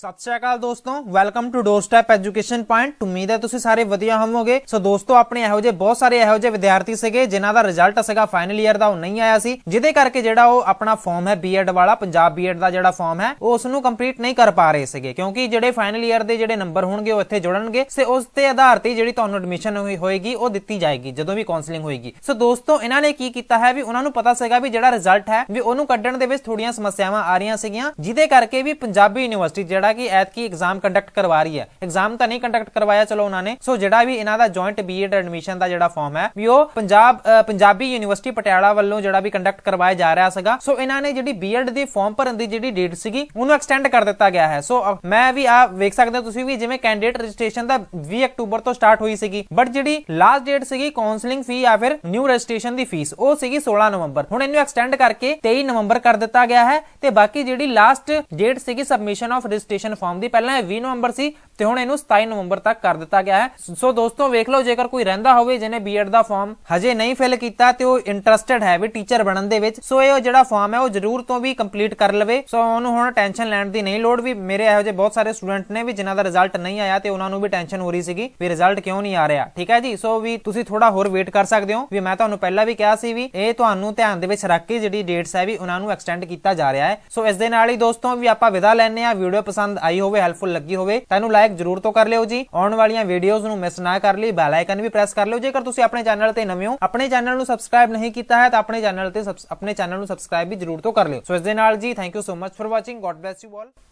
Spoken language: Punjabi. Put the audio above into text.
ਸਤਿ ਸ਼੍ਰੀ ਅਕਾਲ ਦੋਸਤੋ welcome to doorstep education point ਉਮੀਦ ਹੈ ਤੁਸੀਂ ਸਾਰੇ ਵਧੀਆ ਹੋਵੋਗੇ ਸੋ ਦੋਸਤੋ ਆਪਣੇ ਇਹੋ ਜਿਹੇ ਬਹੁਤ ਸਾਰੇ ਇਹੋ ਜਿਹੇ ਵਿਦਿਆਰਥੀ ਸੀਗੇ ਜਿਨ੍ਹਾਂ ਦਾ ਰਿਜ਼ਲਟ ਸੀਗਾ ਫਾਈਨਲ ਈਅਰ ਦਾ ਉਹ ਨਹੀਂ ਆਇਆ ਸੀ ਜਿਹਦੇ ਕਰਕੇ ਜਿਹੜਾ ਉਹ ਆਪਣਾ ਫਾਰਮ ਹੈ ਬੀਐਡ ਵਾਲਾ ਪੰਜਾਬ ਬੀਐਡ ਦਾ ਜਿਹੜਾ ਫਾਰਮ ਹੈ ਉਹ ਉਸ ਨੂੰ ਕੰਪਲੀਟ ਨਹੀਂ ਕਰ ਪਾ ਰਹੇ ਸੀਗੇ ਕਿਉਂਕਿ ਜਿਹੜੇ ਫਾਈਨਲ ਈਅਰ ਦੇ ਜਿਹੜੇ ਨੰਬਰ ਹੋਣਗੇ ਉਹ ਇੱਥੇ ਜੁੜਨਗੇ ਤੇ ਉਸ ਤੇ ਆਧਾਰ ਤੇ ਜਿਹੜੀ ਤੁਹਾਨੂੰ ਐਡਮਿਸ਼ਨ ਹੋਏਗੀ ਉਹ ਦਿੱਤੀ ਜਾਏਗੀ ਜਦੋਂ ਵੀ ਕਾਉਂਸਲਿੰਗ ਹੋਏਗੀ ਸੋ ਦੋਸਤੋ ਇਹਨਾਂ ਨੇ ਕੀ ਕੀਤਾ ਹੈ ਵੀ ਉਹਨਾਂ ਨੂੰ ਪਤਾ ਸੀਗਾ ਵੀ ਜਿਹੜਾ ਰਿਜ਼ਲਟ ਹੈ ਵੀ ਉਹਨੂੰ ਕੱਢਣ ਦੇ ਵਿੱਚ ਥੋੜੀਆਂ ਸਮੱਸਿਆਵਾਂ ਆ ਰਹੀਆਂ ਸੀਗੀਆਂ ਜਿਹਦੇ ਕਰਕੇ ਵੀ ਪੰਜਾਬੀ ਯੂਨੀਵਰਸਿਟੀ ਜਿਹੜਾ ਕਿ ਐਤਕੀ ਐਗਜ਼ਾਮ ਕੰਡਕਟ ਕਰਵਾ ਰਹੀ ਹੈ ਐਗਜ਼ਾਮ ਤਾਂ ਨਹੀਂ ਕੰਡਕਟ ਕਰਵਾਇਆ ਚਲੋ ਉਹਨਾਂ ਨੇ ਸੋ ਜਿਹੜਾ ਵੀ ਇਹਨਾਂ ਦਾ ਜੁਆਇੰਟ ਬੀਐਡ ਐਡਮਿਸ਼ਨ ਦਾ ਜਿਹੜਾ ਫਾਰਮ ਹੈ ਵੀ ਉਹ ਪੰਜਾਬ ਪੰਜਾਬੀ ਯੂਨੀਵਰਸਿਟੀ ਪਟਿਆਲਾ ਵੱਲੋਂ ਜਿਹੜਾ ਵੀ ਕੰਡਕਟ ਕਰਵਾਇਆ ਜਾ ਰਿਹਾ ਸੀਗਾ ਸੋ ਇਹਨਾਂ ਨੇ ਜਿਹੜੀ ਬੀਐਡ ਦੀ ਫਾਰਮ ਭਰਨ ਦੀ ਜਿਹੜੀ ਡੇਟ ਸੀਗੀ ਉਹਨੂੰ ਐਕਸਟੈਂਡ ਕਰ ਦਿੱਤਾ ਗਿਆ ਹੈ ਸੋ ਮੈਂ ਵੀ ਆ ਵੇਖ ਸਕਦੇ ਹੋ ਤੁਸੀਂ ਵੀ ਜਿਵੇਂ ਕੈਂਡੀਡੇਟ ਰਜਿਸਟ੍ਰੇਸ਼ਨ ਦਾ 20 ਅਕਤੂਬਰ ਤੋਂ ਸਟਾਰਟ ਹੋਈ ਸੀਗੀ ਬਟ ਜਿਹੜੀ ਲਾਸਟ ਡੇਟ ਸੀਗੀ ਕਾਉਂਸਲਿੰਗ ਫੀ ਜਾਂ ਫਿਰ ਨਿਊ ਰਜਿਸਟ੍ਰੇਸ਼ਨ ਦੀ ਫੀਸ ਉਹ ਸੀਗੀ 16 ਨਵੰਬਰ ਹੁਣ ਇਹਨੂੰ ਐਕਸਟੈਂਡ ਕਰਕੇ 23 ਨਵੰਬਰ ਕਰ ਦਿੱਤਾ ਗਿਆ ਹੈ ਤੇ ਬਾਕੀ ਜਿਹੜੀ ਲਾਸਟ ਡੇਟ ਸੀਗੀ submission of registration application form ਦੀ ਪਹਿਲਾਂ ਇਹ 20 ਨਵੰਬਰ ਸੀ ਤੇ ਹੁਣ ਇਹਨੂੰ 27 ਨਵੰਬਰ ਤੱਕ ਕਰ ਦਿੱਤਾ ਗਿਆ ਹੈ ਸੋ ਦੋਸਤੋ ਵੇਖ ਲਓ ਜੇਕਰ ਕੋਈ ਰਹਿੰਦਾ ਹੋਵੇ ਜਿਹਨੇ ਬੀਐਡ ਦਾ ਫਾਰਮ ਹਜੇ ਨਹੀਂ ਫਿਲ ਕੀਤਾ ਤੇ ਉਹ ਇੰਟਰਸਟਿਡ ਹੈ ਵੀ ਟੀਚਰ ਬਣਨ ਦੇ ਵਿੱਚ ਸੋ ਇਹ ਜਿਹੜਾ ਫਾਰਮ ਹੈ ਉਹ ਜ਼ਰੂਰ ਤੋਂ ਵੀ ਕੰਪਲੀਟ ਕਰ ਲਵੇ ਸੋ ਉਹਨੂੰ ਹੁਣ ਟੈਨਸ਼ਨ ਲੈਣ ਦੀ ਨਹੀਂ ਲੋੜ ਵੀ ਮੇਰੇ ਇਹੋ ਜਿਹੇ ਬਹੁਤ ਸਾਰੇ ਸਟੂਡੈਂਟ ਨੇ ਵੀ ਜਿਨ੍ਹਾਂ ਦਾ ਰਿਜ਼ਲਟ ਨਹੀਂ ਆਇਆ ਤੇ ਉਹਨਾਂ ਨੂੰ ਵੀ ਟੈਨਸ਼ਨ ਹੋ ਰਹੀ ਸੀਗੀ ਵੀ ਰਿਜ਼ਲਟ ਕਿਉਂ ਨਹੀਂ ਆ ਰਿਹਾ ਠੀਕ ਹੈ ਜੀ ਸੋ ਵੀ ਤੁਸੀਂ ਥੋੜਾ ਹੋਰ ਵੇਟ ਕਰ ਸਕਦੇ ਹੋ ਵੀ ਮੈਂ ਤੁਹਾਨੂੰ ਪਹਿਲਾਂ ਵੀ ਕਿਹਾ ਸੀ ਵੀ ਇਹ ਤੁਹਾਨੂੰ ਧਿਆਨ ਦੇ ਵਿੱਚ ਰੱਖ ਕੇ ਜਿਹੜੀ ਡੇਟਸ ਹੈ ਵੀ ਉਹਨਾਂ ਨੂੰ ਐਕਸਟੈਂਡ ਕੀਤਾ ਜਾ ਰਿਹਾ ਹੈ ਸੋ ਇਸ ਦੇ ਨਾਲ ਹੀ ਦੋਸਤੋ ਵੀ ਆਪਾਂ ਵਿਦਾ ਲੈਣੇ ਆ ਵੀਡੀਓ ਪਸੰਦ ਪਸੰਦ ਆਈ ਹੋਵੇ ਹੈਲਪਫੁਲ ਲੱਗੀ ਹੋਵੇ ਤਾਂ ਇਹਨੂੰ ਲਾਈਕ ਜ਼ਰੂਰ ਤੋਂ ਕਰ ਲਿਓ ਜੀ ਆਉਣ ਵਾਲੀਆਂ ਵੀਡੀਓਜ਼ ਨੂੰ ਮਿਸ ਨਾ ਕਰ ਲਈ ਬੈਲ ਆਈਕਨ ਵੀ ਪ੍ਰੈਸ ਕਰ ਲਿਓ ਜੇਕਰ ਤੁਸੀਂ ਆਪਣੇ ਚੈਨਲ ਤੇ ਨਵੇਂ ਹੋ ਆਪਣੇ ਚੈਨਲ ਨੂੰ ਸਬਸਕ੍ਰਾਈਬ ਨਹੀਂ ਕੀਤਾ ਹੈ ਤਾਂ ਆਪਣੇ ਚੈਨਲ ਤੇ ਆਪਣੇ ਚੈਨਲ ਨੂੰ ਸਬਸਕ੍ਰਾਈਬ ਵੀ ਜ਼ਰੂਰ ਤੋਂ ਕਰ ਲਿਓ ਸੋ ਇਸ ਦੇ ਨਾਲ ਜੀ thank you so much for watching God bless you all